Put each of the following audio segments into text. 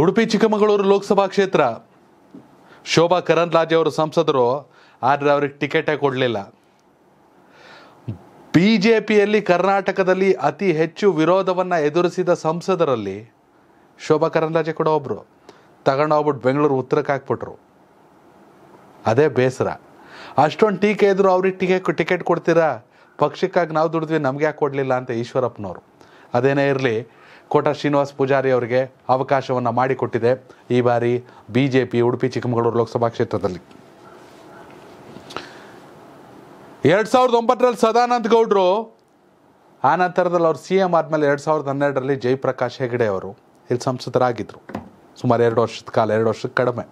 ಉಡುಪಿ ಚಿಕ್ಕಮಗಳೂರು ಲೋಕಸಭಾ ಕ್ಷೇತ್ರ ಶೋಭಾ ಕರಂದ್ಲಾಜೆ ಅವರು ಸಂಸದರು ಆದರೆ ಅವ್ರಿಗೆ ಟಿಕೆಟೇ ಕೊಡಲಿಲ್ಲ ಬಿ ಜೆ ಪಿಯಲ್ಲಿ ಕರ್ನಾಟಕದಲ್ಲಿ ಅತಿ ಹೆಚ್ಚು ವಿರೋಧವನ್ನು ಎದುರಿಸಿದ ಸಂಸದರಲ್ಲಿ ಶೋಭಾ ಕರಂದ್ಲಾಜೆ ಕೂಡ ಒಬ್ಬರು ಹೋಗ್ಬಿಟ್ಟು ಬೆಂಗಳೂರು ಉತ್ತರಕ್ಕೆ ಹಾಕ್ಬಿಟ್ರು ಅದೇ ಬೇಸರ ಅಷ್ಟೊಂದು ಟೀಕೆ ಇದ್ರು ಅವ್ರಿಗೆ ಟಿಕೆಟ್ ಟಿಕೆಟ್ ಕೊಡ್ತೀರಾ ಪಕ್ಷಕ್ಕಾಗಿ ನಾವು ದುಡಿದ್ವಿ ನಮಗೆ ಯಾಕೆ ಕೊಡಲಿಲ್ಲ ಅಂತ ಈಶ್ವರಪ್ಪನವರು ಅದೇನೇ ಇರಲಿ ಕೋಟ ಶ್ರೀನಿವಾಸ್ ಪೂಜಾರಿ ಅವರಿಗೆ ಅವಕಾಶವನ್ನು ಮಾಡಿಕೊಟ್ಟಿದೆ ಈ ಬಾರಿ B J P Udupi Chikkamagaluru Lok Sabha ಕ್ಷೇತ್ರದಲ್ಲಿ ಎರಡು ಸಾವಿರದ ಒಂಬತ್ತರಲ್ಲಿ ಸದಾನಂದ ಗೌಡರು ಆ ನಂತರದಲ್ಲಿ ಅವರು ಸಿ ಎಂ ಆದಮೇಲೆ ಎರಡು ಸಾವಿರದ ಹನ್ನೆರಡರಲ್ಲಿ ಜಯಪ್ರಕಾಶ್ ಹೆಗಡೆ ಅವರು ಇಲ್ಲಿ ಸಂಸದರಾಗಿದ್ದರು ಸುಮಾರು ಎರಡು ವರ್ಷದ ಕಾಲ ಎರಡು ವರ್ಷಕ್ಕೆ ಕಡಿಮೆ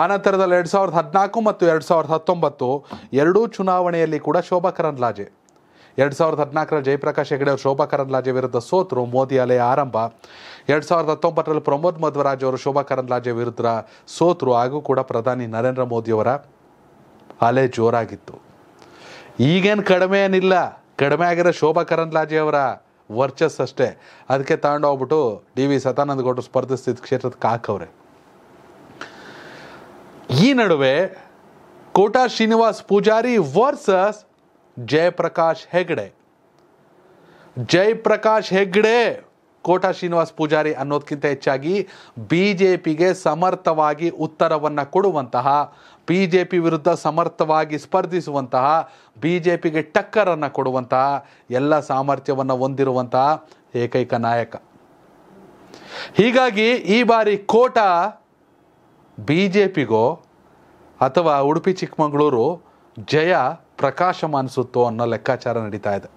ಆ ನಂತರದಲ್ಲಿ ಎರಡು ಸಾವಿರದ ಹದಿನಾಲ್ಕು ಮತ್ತು ಎರಡು ಸಾವಿರದ ಹತ್ತೊಂಬತ್ತು ಎರಡೂ ಚುನಾವಣೆಯಲ್ಲಿ ಕೂಡ ಶೋಭಾ ಕರಂದ್ಲಾಜೆ ಎರಡ್ ಸಾವಿರದ ಹದಿನಾಲ್ಕರ ಜಯಪ್ರಕಾಶ್ ಹೆಗಡೆ ಅವರು ಶೋಭಾ ಕರಂದ್ಲಾಜೆ ವಿರುದ್ಧ ಸೋತರು ಮೋದಿ ಅಲೆ ಆರಂಭ ಎರಡ್ ಸಾವಿರದ ಹತ್ತೊಂಬತ್ತರಲ್ಲಿ ಪ್ರಮೋದ್ ಮಧ್ವರಾಜ್ ಅವರು ಶೋಭಾ ಕರಂದ್ಲಾಜೆ ವಿರುದ್ಧ ಸೋತರು ಹಾಗೂ ಕೂಡ ಪ್ರಧಾನಿ ನರೇಂದ್ರ ಮೋದಿಯವರ ಅಲೆ ಜೋರಾಗಿತ್ತು ಈಗೇನು ಕಡಿಮೆ ಏನಿಲ್ಲ ಕಡಿಮೆ ಆಗಿರೋ ಶೋಭಾ ಕರಂದ್ಲಾಜೆ ಅವರ ವರ್ಚಸ್ ಅಷ್ಟೇ ಅದಕ್ಕೆ ತಗೊಂಡೋಗ್ಬಿಟ್ಟು ಡಿ ವಿ ಸದಾನಂದ ಗೌಡರು ಸ್ಪರ್ಧಿಸ್ತಿದ್ದ ಕ್ಷೇತ್ರದ ಕಾಕವ್ರೆ ಈ ನಡುವೆ ಕೋಟಾ ಶ್ರೀನಿವಾಸ್ ಪೂಜಾರಿ ವರ್ಸಸ್ ಜಯಪ್ರಕಾಶ್ ಹೆಗ್ಡೆ ಜಯಪ್ರಕಾಶ್ ಹೆಗ್ಡೆ ಕೋಟಾ ಶ್ರೀನಿವಾಸ್ ಪೂಜಾರಿ ಅನ್ನೋದಕ್ಕಿಂತ ಹೆಚ್ಚಾಗಿ ಬಿ ಜೆ ಪಿಗೆ ಸಮರ್ಥವಾಗಿ ಉತ್ತರವನ್ನು ಕೊಡುವಂತಹ ಬಿ ಜೆ ಪಿ ವಿರುದ್ಧ ಸಮರ್ಥವಾಗಿ ಸ್ಪರ್ಧಿಸುವಂತಹ ಬಿ ಜೆ ಪಿಗೆ ಟಕ್ಕರನ್ನು ಕೊಡುವಂತಹ ಎಲ್ಲ ಸಾಮರ್ಥ್ಯವನ್ನು ಹೊಂದಿರುವಂತಹ ಏಕೈಕ ನಾಯಕ ಹೀಗಾಗಿ ಈ ಬಾರಿ ಕೋಟಾ ಬಿ ಜೆ ಪಿಗೋ ಅಥವಾ ಉಡುಪಿ ಚಿಕ್ಕಮಗಳೂರು ಜಯ ಪ್ರಕಾಶಮಾನಿಸುತ್ತೋ ಅನ್ನೋ ಲೆಕ್ಕಾಚಾರ ನಡೀತಾ ಇದೆ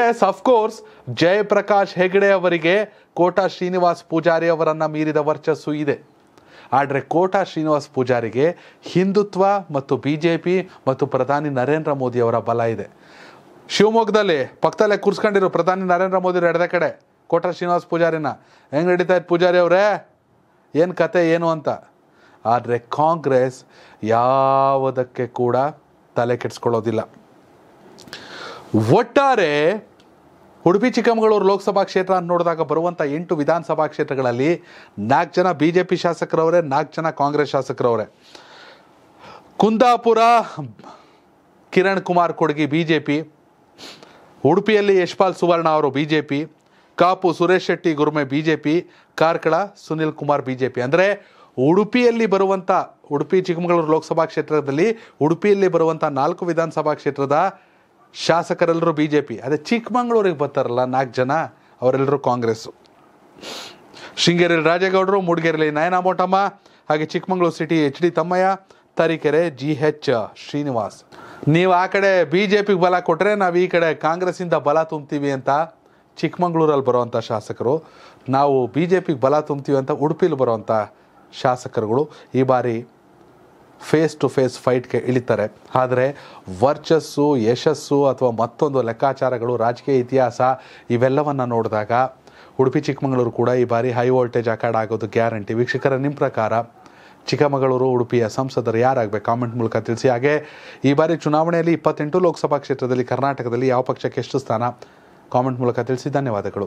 ಎಸ್ ಅಫ್ಕೋರ್ಸ್ ಜಯಪ್ರಕಾಶ್ ಹೆಗಡೆ ಅವರಿಗೆ ಕೋಟಾ ಶ್ರೀನಿವಾಸ್ ಪೂಜಾರಿ ಅವರನ್ನು ಮೀರಿದ ವರ್ಚಸ್ಸು ಇದೆ ಆದರೆ ಕೋಟಾ ಶ್ರೀನಿವಾಸ್ ಪೂಜಾರಿಗೆ ಹಿಂದುತ್ವ ಮತ್ತು ಬಿ ಜೆ ಪಿ ಮತ್ತು ಪ್ರಧಾನಿ ನರೇಂದ್ರ ಮೋದಿ ಅವರ ಬಲ ಇದೆ ಶಿವಮೊಗ್ಗದಲ್ಲಿ ಪಕ್ಕದಲ್ಲೇ ಕೂರಿಸ್ಕೊಂಡಿರು ಪ್ರಧಾನಿ ನರೇಂದ್ರ ಮೋದಿ ಎಡದ ಕಡೆ ಕೋಟಾ ಶ್ರೀನಿವಾಸ್ ಪೂಜಾರಿನ ಹೆಂಗೆ ನಡೀತಾ ಇತ್ತು ಪೂಜಾರಿ ಅವರೇ ಏನು ಕತೆ ಏನು ಅಂತ ಆದರೆ ಕಾಂಗ್ರೆಸ್ ಯಾವುದಕ್ಕೆ ಕೂಡ ತಲೆ ಕೆಡಿಸ್ಕೊಳ್ಳೋದಿಲ್ಲ ಒಟ್ಟಾರೆ ಉಡುಪಿ ಚಿಕ್ಕಮಗಳೂರು ಲೋಕಸಭಾ ಕ್ಷೇತ್ರ ನೋಡಿದಾಗ ಬರುವಂಥ ಎಂಟು ವಿಧಾನಸಭಾ ಕ್ಷೇತ್ರಗಳಲ್ಲಿ ನಾಲ್ಕು ಜನ ಬಿ ಜೆ ಪಿ ಶಾಸಕರವರೇ ನಾಲ್ಕು ಜನ ಕಾಂಗ್ರೆಸ್ ಶಾಸಕರವರೇ Kundapura Kiran Kumar Kodagi B J P ಉಡುಪಿಯಲ್ಲಿ ಯಶ್ಪಾಲ್ ಸುವರ್ಣ ಅವರು B J P Kapu Suresh Shetty Gurme B J P Karkala Sunil Kumar B J P ಅಂದರೆ ಉಡುಪಿಯಲ್ಲಿ ಬರುವಂಥ ಉಡುಪಿ ಚಿಕ್ಕಮಗಳೂರು ಲೋಕಸಭಾ ಕ್ಷೇತ್ರದಲ್ಲಿ ಉಡುಪಿಯಲ್ಲಿ ಬರುವಂಥ ನಾಲ್ಕು ವಿಧಾನಸಭಾ ಕ್ಷೇತ್ರದ ಶಾಸಕರೆಲ್ಲರೂ ಬಿ ಜೆ ಪಿ ಅದೇ ಚಿಕ್ಕಮಗಳೂರಿಗೆ ಬರ್ತಾರಲ್ಲ ನಾಲ್ಕು ಜನ ಅವರೆಲ್ಲರೂ ಕಾಂಗ್ರೆಸ್ಸು ಶೃಂಗೇರಿಯಲ್ಲಿ ರಾಜೇಗೌಡರು ಮೂಡಿಗೆರೆಯಲ್ಲಿ ನಯನ ಹಾಗೆ Chikkamagaluru city H D Thammaiah Tarikere G H Srinivas ನೀವು ಆ ಕಡೆ ಬಿ ಜೆ ಪಿಗೆ ಬಲ ಕೊಟ್ಟರೆ ನಾವು ಈ ಕಡೆ ಕಾಂಗ್ರೆಸ್ಸಿಂದ ಬಲ ತುಂಬ್ತೀವಿ ಅಂತ ಚಿಕ್ಕಮಗಳೂರಲ್ಲಿ ಬರುವಂಥ ಶಾಸಕರು ನಾವು ಬಿ ಜೆ ಪಿಗೆ ಬಲ ತುಂಬ್ತೀವಿ ಅಂತ ಉಡುಪಿಲಿ ಬರುವಂಥ ಶಾಸಕರುಗಳು ಈ ಬಾರಿ ಫೇಸ್ ಟು ಫೇಸ್ ಫೈಟ್ಗೆ ಇಳಿತಾರೆ ಆದರೆ ವರ್ಚಸ್ಸು ಯಶಸ್ಸು ಅಥವಾ ಮತ್ತೊಂದು ಲೆಕ್ಕಾಚಾರಗಳು ರಾಜಕೀಯ ಇತಿಹಾಸ ಇವೆಲ್ಲವನ್ನು ನೋಡಿದಾಗ ಉಡುಪಿ ಚಿಕ್ಕಮಗಳೂರು ಕೂಡ ಈ ಬಾರಿ ಹೈ ವೋಲ್ಟೇಜ್ ಅಕಾರ್ಡ್ ಆಗೋದು ಗ್ಯಾರಂಟಿ ವೀಕ್ಷಕರ ನಿಮ್ಮ ಪ್ರಕಾರ ಚಿಕ್ಕಮಗಳೂರು ಉಡುಪಿಯ ಸಂಸದರು ಯಾರಾಗಬೇಕು ಕಾಮೆಂಟ್ ಮೂಲಕ ತಿಳಿಸಿ ಹಾಗೆ ಈ ಬಾರಿ ಚುನಾವಣೆಯಲ್ಲಿ ಇಪ್ಪತ್ತೆಂಟು ಲೋಕಸಭಾ ಕ್ಷೇತ್ರದಲ್ಲಿ ಕರ್ನಾಟಕದಲ್ಲಿ ಯಾವ ಪಕ್ಷಕ್ಕೆ ಎಷ್ಟು ಸ್ಥಾನ ಕಾಮೆಂಟ್ ಮೂಲಕ ತಿಳಿಸಿ ಧನ್ಯವಾದಗಳು